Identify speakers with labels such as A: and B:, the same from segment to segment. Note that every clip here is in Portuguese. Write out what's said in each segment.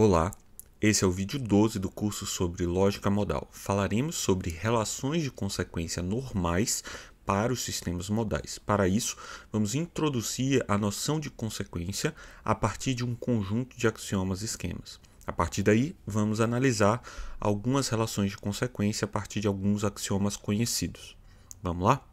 A: Olá, esse é o vídeo 12 do curso sobre lógica modal. Falaremos sobre relações de consequência normais para os sistemas modais. Para isso, vamos introduzir a noção de consequência a partir de um conjunto de axiomas e esquemas. A partir daí, vamos analisar algumas relações de consequência a partir de alguns axiomas conhecidos. Vamos lá?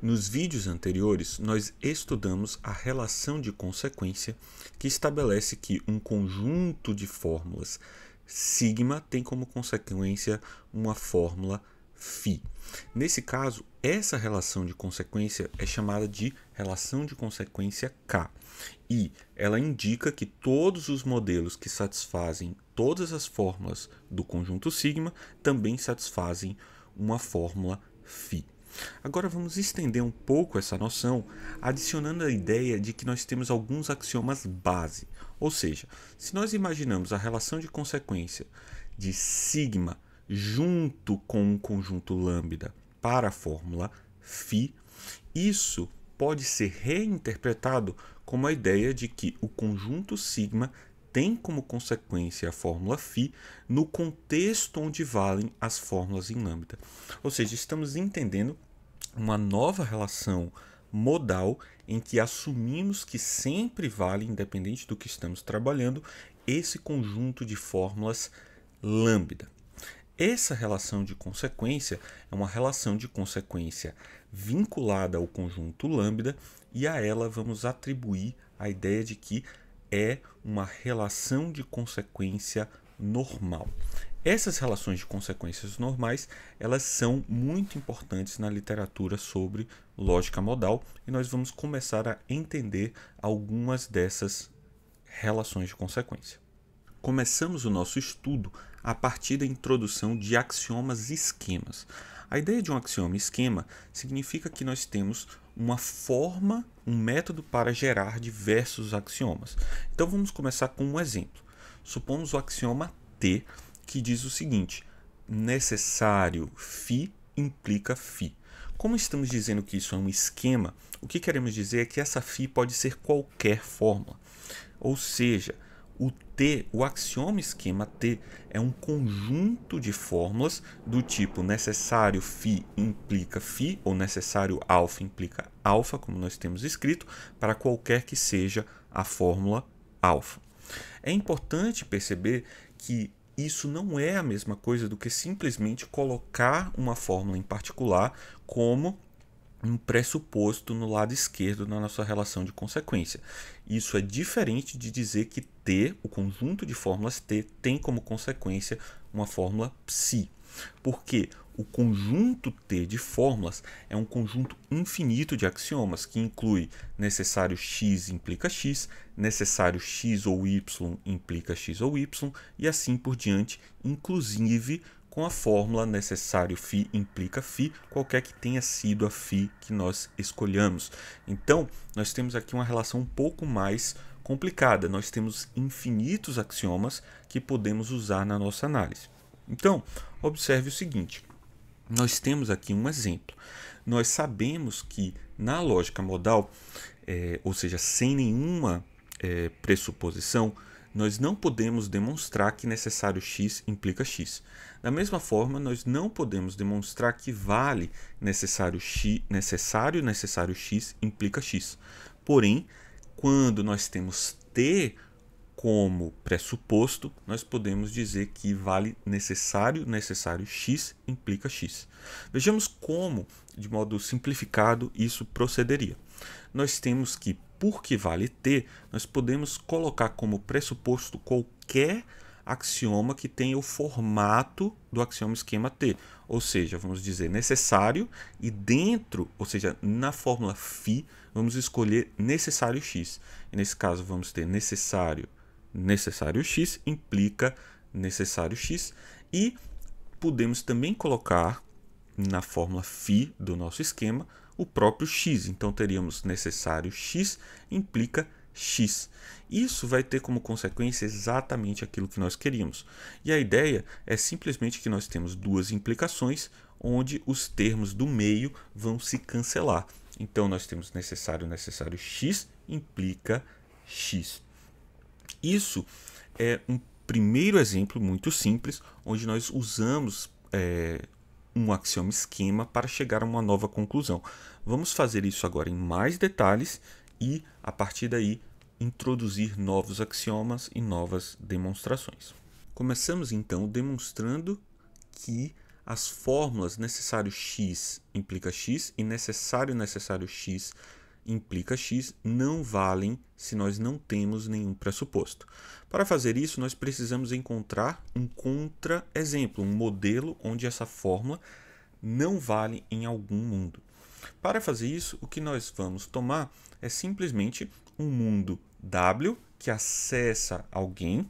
A: Nos vídeos anteriores, nós estudamos a relação de consequência que estabelece que um conjunto de fórmulas sigma tem como consequência uma fórmula φ. Nesse caso, essa relação de consequência é chamada de relação de consequência K e ela indica que todos os modelos que satisfazem todas as fórmulas do conjunto sigma também satisfazem uma fórmula φ. Agora vamos estender um pouco essa noção, adicionando a ideia de que nós temos alguns axiomas base. Ou seja, se nós imaginamos a relação de consequência de sigma junto com um conjunto lambda para a fórmula φ, isso pode ser reinterpretado como a ideia de que o conjunto sigma tem como consequência a fórmula φ no contexto onde valem as fórmulas em lambda. Ou seja, estamos entendendo uma nova relação modal em que assumimos que sempre vale, independente do que estamos trabalhando, esse conjunto de fórmulas lambda. Essa relação de consequência é uma relação de consequência vinculada ao conjunto lambda e a ela vamos atribuir a ideia de que é uma relação de consequência normal. Essas relações de consequências normais, elas são muito importantes na literatura sobre lógica modal e nós vamos começar a entender algumas dessas relações de consequência. Começamos o nosso estudo a partir da introdução de axiomas e esquemas. A ideia de um axioma esquema significa que nós temos uma forma, um método para gerar diversos axiomas. Então vamos começar com um exemplo. Supomos o axioma T que diz o seguinte: necessário φ implica φ. Como estamos dizendo que isso é um esquema, o que queremos dizer é que essa φ pode ser qualquer fórmula. Ou seja, o T, o axioma esquema T, é um conjunto de fórmulas do tipo necessário φ implica φ, ou necessário alfa implica alfa, como nós temos escrito, para qualquer que seja a fórmula alfa. É importante perceber que isso não é a mesma coisa do que simplesmente colocar uma fórmula em particular como um pressuposto no lado esquerdo na nossa relação de consequência. Isso é diferente de dizer que T, o conjunto de fórmulas T, tem como consequência uma fórmula psi porque o conjunto T de fórmulas é um conjunto infinito de axiomas que inclui necessário x implica x, necessário x ou y implica x ou y e assim por diante, inclusive com a fórmula necessário φ implica φ, qualquer que tenha sido a φ que nós escolhamos. Então, nós temos aqui uma relação um pouco mais complicada. Nós temos infinitos axiomas que podemos usar na nossa análise. Então, observe o seguinte: nós temos aqui um exemplo. Nós sabemos que na lógica modal, é, ou seja, sem nenhuma é, pressuposição, nós não podemos demonstrar que necessário x implica x. Da mesma forma, nós não podemos demonstrar que vale necessário x, necessário necessário x implica x. Porém, quando nós temos t como pressuposto, nós podemos dizer que vale necessário, necessário x implica x. Vejamos como, de modo simplificado, isso procederia. Nós temos que, porque vale t, nós podemos colocar como pressuposto qualquer axioma que tenha o formato do axioma esquema T, ou seja, vamos dizer necessário e dentro, ou seja, na fórmula φ, vamos escolher necessário x. E nesse caso vamos ter necessário necessário x implica necessário x e podemos também colocar na fórmula φ do nosso esquema o próprio x. Então teríamos necessário x implica x. Isso vai ter como consequência exatamente aquilo que nós queríamos. E a ideia é simplesmente que nós temos duas implicações onde os termos do meio vão se cancelar. Então nós temos necessário necessário x implica x. Isso é um primeiro exemplo muito simples, onde nós usamos é, um axioma esquema para chegar a uma nova conclusão. Vamos fazer isso agora em mais detalhes e, a partir daí, introduzir novos axiomas e novas demonstrações. Começamos então demonstrando que as fórmulas necessário x implica x e necessário necessário x implica x não valem se nós não temos nenhum pressuposto. Para fazer isso, nós precisamos encontrar um contra-exemplo, um modelo onde essa fórmula não vale em algum mundo. Para fazer isso, o que nós vamos tomar é simplesmente um mundo W que acessa alguém,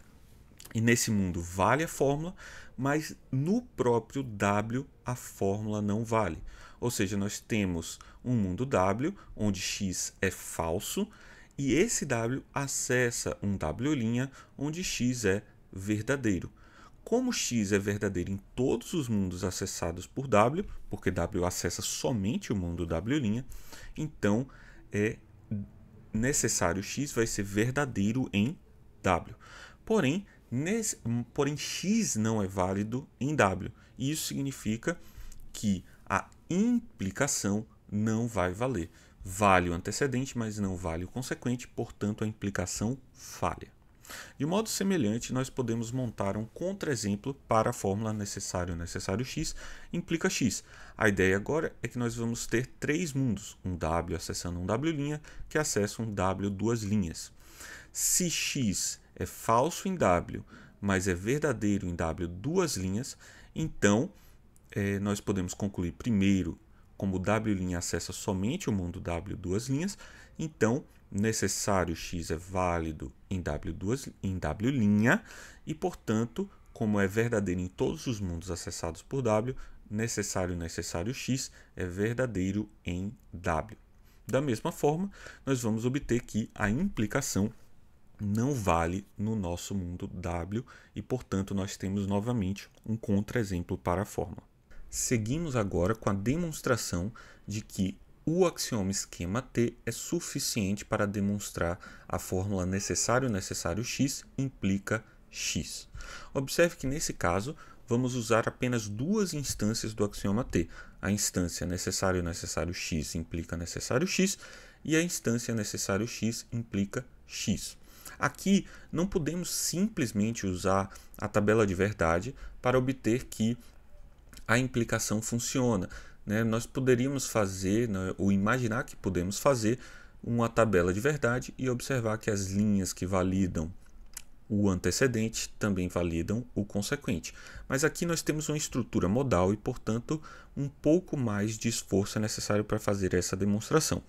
A: e nesse mundo vale a fórmula, mas no próprio W a fórmula não vale. Ou seja, nós temos um mundo W onde x é falso e esse W acessa um W' onde x é verdadeiro. Como x é verdadeiro em todos os mundos acessados por W, porque W acessa somente o mundo W', então é necessário x vai ser verdadeiro em W. Porém, Nesse, hum, porém, X não é válido em W. isso significa que a implicação não vai valer. Vale o antecedente, mas não vale o consequente, portanto, a implicação falha. De modo semelhante, nós podemos montar um contra-exemplo para a fórmula necessário necessário x implica x. A ideia agora é que nós vamos ter três mundos, um w acessando um w' que acessa um w duas linhas. Se x é falso em W, mas é verdadeiro em W duas linhas, então é, nós podemos concluir primeiro como W' linha acessa somente o mundo W duas linhas, então necessário X é válido em W, duas, em w linha, e portanto, como é verdadeiro em todos os mundos acessados por W, necessário necessário X é verdadeiro em W. Da mesma forma, nós vamos obter que a implicação não vale no nosso mundo W e, portanto, nós temos novamente um contra-exemplo para a fórmula. Seguimos agora com a demonstração de que o axioma esquema T é suficiente para demonstrar a fórmula necessário necessário x implica x. Observe que nesse caso vamos usar apenas duas instâncias do axioma T. A instância necessário necessário x implica necessário x e a instância necessário x implica x. Aqui não podemos simplesmente usar a tabela de verdade para obter que a implicação funciona. Né? Nós poderíamos fazer, né, ou imaginar que podemos fazer, uma tabela de verdade e observar que as linhas que validam o antecedente também validam o consequente. Mas aqui nós temos uma estrutura modal e, portanto, um pouco mais de esforço é necessário para fazer essa demonstração.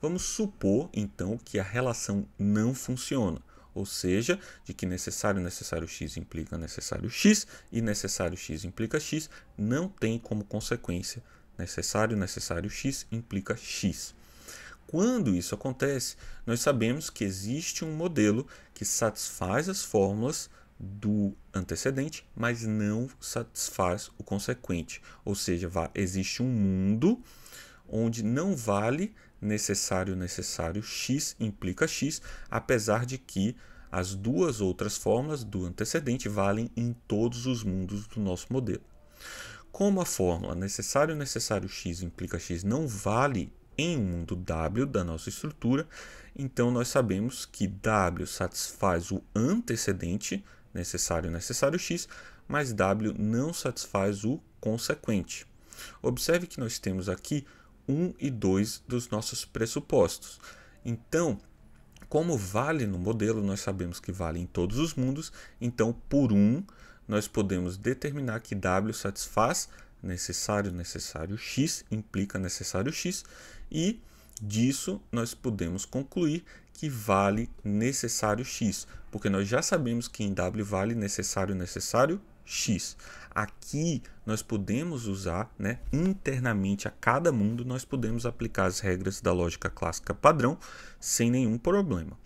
A: Vamos supor, então, que a relação não funciona, ou seja, de que necessário necessário x implica necessário x e necessário x implica x não tem como consequência necessário necessário x implica x. Quando isso acontece, nós sabemos que existe um modelo que satisfaz as fórmulas do antecedente, mas não satisfaz o consequente. Ou seja, existe um mundo onde não vale necessário, necessário, x implica x, apesar de que as duas outras fórmulas do antecedente valem em todos os mundos do nosso modelo. Como a fórmula necessário, necessário, x implica x não vale em um mundo W da nossa estrutura, então nós sabemos que W satisfaz o antecedente necessário, necessário, x, mas W não satisfaz o consequente. Observe que nós temos aqui 1 e 2 dos nossos pressupostos. Então, como vale no modelo, nós sabemos que vale em todos os mundos, então por 1 nós podemos determinar que W satisfaz necessário, necessário X, implica necessário X, e disso nós podemos concluir que vale necessário X, porque nós já sabemos que em W vale necessário, necessário X. Aqui nós podemos usar, né, internamente a cada mundo, nós podemos aplicar as regras da lógica clássica padrão sem nenhum problema.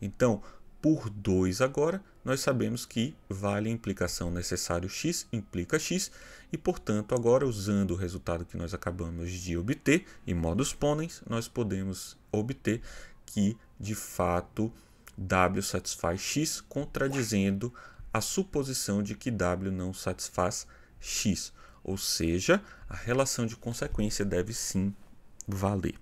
A: Então, por 2 agora, nós sabemos que vale a implicação necessário x implica x, e portanto, agora usando o resultado que nós acabamos de obter em modus ponens, nós podemos obter que de fato W satisfaz x, contradizendo a suposição de que W não satisfaz X, ou seja, a relação de consequência deve sim valer.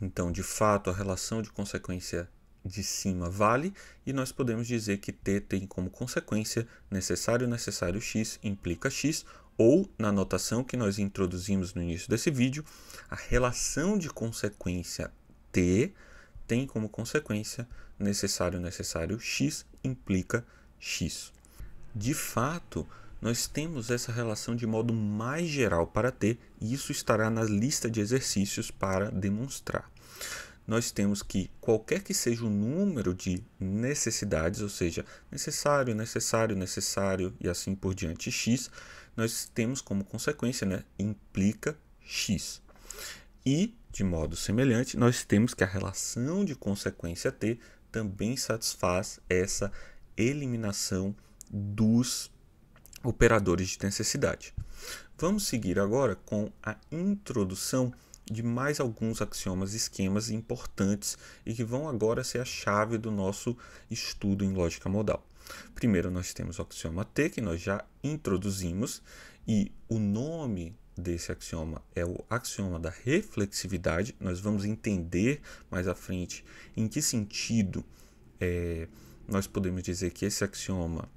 A: Então, de fato, a relação de consequência de cima vale e nós podemos dizer que T tem como consequência necessário necessário X implica X ou, na notação que nós introduzimos no início desse vídeo, a relação de consequência T tem como consequência necessário necessário X implica X de fato, nós temos essa relação de modo mais geral para ter, e isso estará na lista de exercícios para demonstrar. Nós temos que qualquer que seja o número de necessidades, ou seja, necessário, necessário, necessário e assim por diante, x, nós temos como consequência, né, implica x. E, de modo semelhante, nós temos que a relação de consequência t também satisfaz essa eliminação dos operadores de necessidade. Vamos seguir agora com a introdução de mais alguns axiomas e esquemas importantes e que vão agora ser a chave do nosso estudo em lógica modal. Primeiro, nós temos o axioma T, que nós já introduzimos, e o nome desse axioma é o axioma da reflexividade. Nós vamos entender mais à frente em que sentido é, nós podemos dizer que esse axioma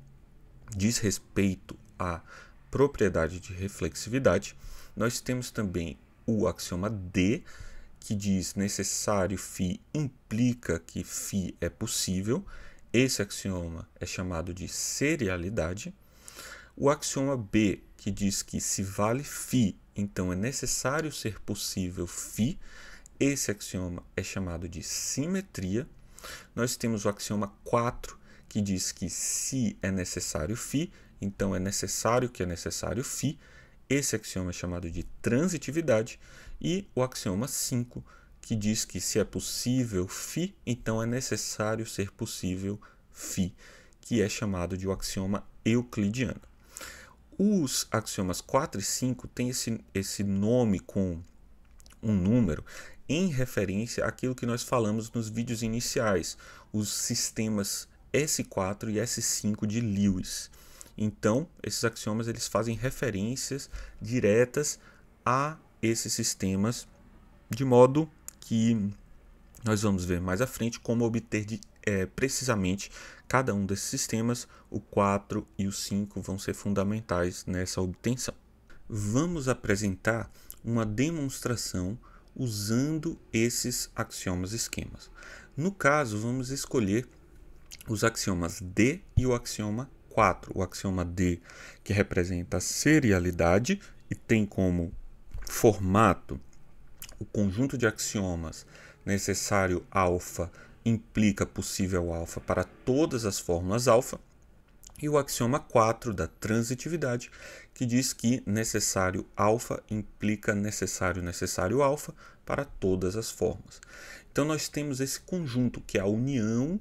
A: diz respeito à propriedade de reflexividade, nós temos também o axioma D, que diz necessário φ implica que φ é possível. Esse axioma é chamado de serialidade. O axioma B, que diz que se vale φ, então é necessário ser possível φ. Esse axioma é chamado de simetria. Nós temos o axioma 4, que diz que se é necessário φ, então é necessário que é necessário φ. Esse axioma é chamado de transitividade. E o axioma 5, que diz que se é possível φ, então é necessário ser possível φ, que é chamado de o axioma euclidiano. Os axiomas 4 e 5 têm esse, esse nome com um número em referência àquilo que nós falamos nos vídeos iniciais, os sistemas S4 e S5 de Lewis. Então, esses axiomas eles fazem referências diretas a esses sistemas, de modo que nós vamos ver mais à frente como obter de, é, precisamente cada um desses sistemas. O 4 e o 5 vão ser fundamentais nessa obtenção. Vamos apresentar uma demonstração usando esses axiomas esquemas. No caso, vamos escolher os axiomas D e o axioma 4. O axioma D, que representa a serialidade e tem como formato o conjunto de axiomas necessário alfa implica possível alfa para todas as fórmulas alfa. E o axioma 4 da transitividade, que diz que necessário alfa implica necessário necessário alfa para todas as formas. Então nós temos esse conjunto que é a união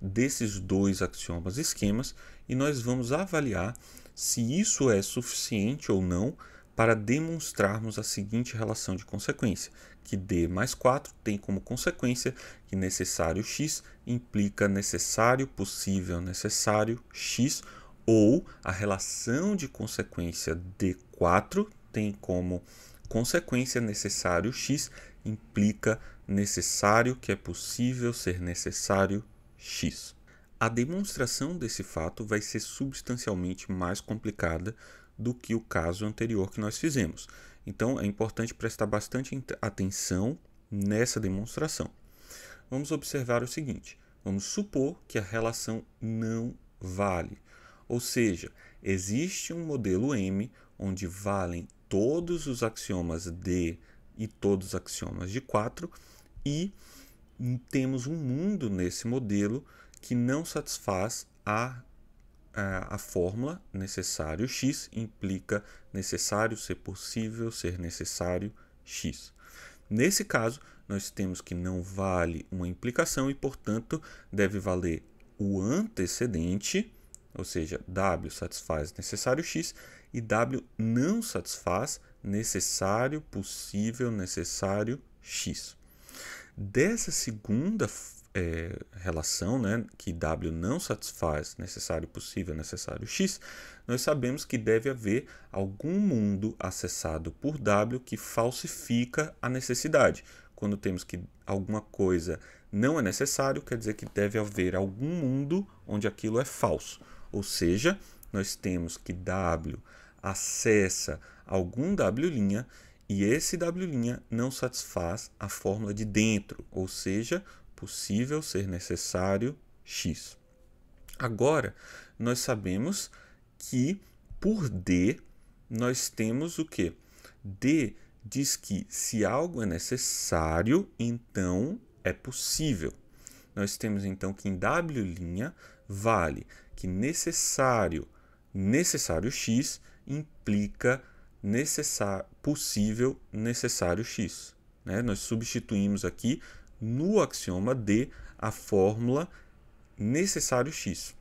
A: desses dois axiomas esquemas e nós vamos avaliar se isso é suficiente ou não para demonstrarmos a seguinte relação de consequência, que D mais 4 tem como consequência que necessário x implica necessário possível necessário x, ou a relação de consequência D4 tem como consequência necessário x implica necessário que é possível ser necessário x. A demonstração desse fato vai ser substancialmente mais complicada do que o caso anterior que nós fizemos. Então é importante prestar bastante atenção nessa demonstração. Vamos observar o seguinte: vamos supor que a relação não vale. Ou seja, existe um modelo M onde valem todos os axiomas D e todos os axiomas de 4 e temos um mundo nesse modelo que não satisfaz a, a, a fórmula necessário x implica necessário ser possível ser necessário x. Nesse caso, nós temos que não vale uma implicação e, portanto, deve valer o antecedente, ou seja, W satisfaz necessário X e W não satisfaz necessário, possível, necessário X. Dessa segunda é, relação, né, que W não satisfaz necessário, possível, necessário X, nós sabemos que deve haver algum mundo acessado por W que falsifica a necessidade. Quando temos que alguma coisa não é necessário, quer dizer que deve haver algum mundo onde aquilo é falso. Ou seja, nós temos que W acessa algum W' E esse W' não satisfaz a fórmula de dentro, ou seja, possível ser necessário x. Agora, nós sabemos que por D nós temos o que? D diz que se algo é necessário, então é possível. Nós temos então que em W' vale que necessário, necessário x implica necessar, possível necessário x. Né? Nós substituímos aqui no axioma D a fórmula necessário x.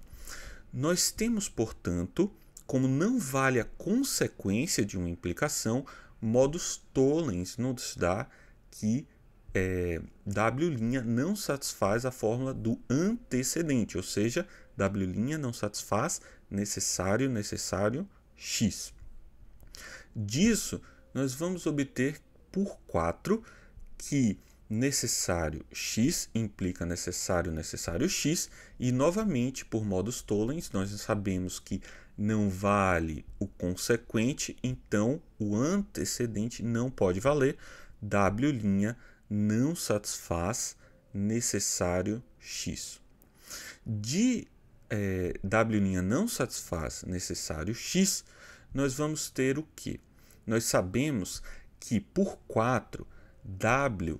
A: Nós temos, portanto, como não vale a consequência de uma implicação, modus tollens nos dá que é, W' não satisfaz a fórmula do antecedente, ou seja, W' não satisfaz necessário, necessário, x. Disso, nós vamos obter por 4 que necessário x implica necessário necessário x e novamente por modos tolens nós sabemos que não vale o consequente então o antecedente não pode valer w' não satisfaz necessário x de é, w' não satisfaz necessário x nós vamos ter o que? Nós sabemos que por 4, W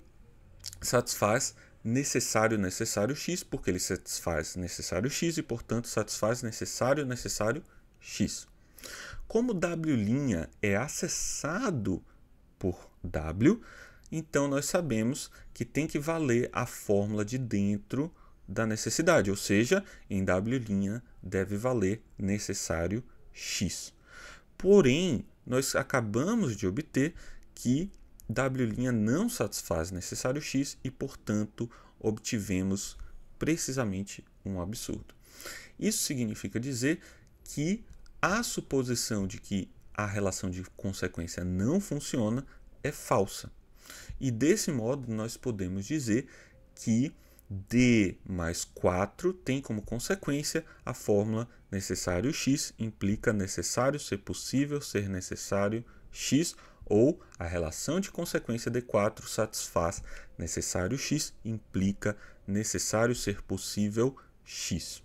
A: satisfaz necessário necessário x, porque ele satisfaz necessário x e, portanto, satisfaz necessário necessário x. Como W' é acessado por W, então nós sabemos que tem que valer a fórmula de dentro da necessidade, ou seja, em W' deve valer necessário x. Porém, nós acabamos de obter que W' não satisfaz necessário x e, portanto, obtivemos precisamente um absurdo. Isso significa dizer que a suposição de que a relação de consequência não funciona é falsa. E desse modo nós podemos dizer que D mais 4 tem como consequência a fórmula necessário x implica necessário ser possível ser necessário x, ou a relação de consequência D4 satisfaz necessário x implica necessário ser possível x.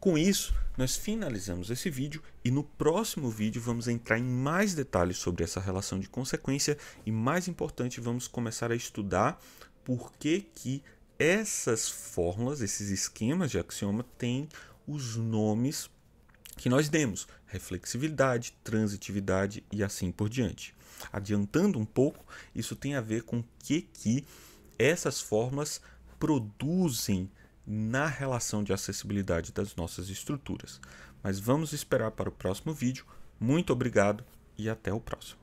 A: Com isso, nós finalizamos esse vídeo e no próximo vídeo vamos entrar em mais detalhes sobre essa relação de consequência e mais importante, vamos começar a estudar por que que essas fórmulas, esses esquemas de axioma têm os nomes que nós demos: reflexividade, transitividade e assim por diante. Adiantando um pouco, isso tem a ver com o que, que essas fórmulas produzem na relação de acessibilidade das nossas estruturas. Mas vamos esperar para o próximo vídeo. Muito obrigado e até o próximo.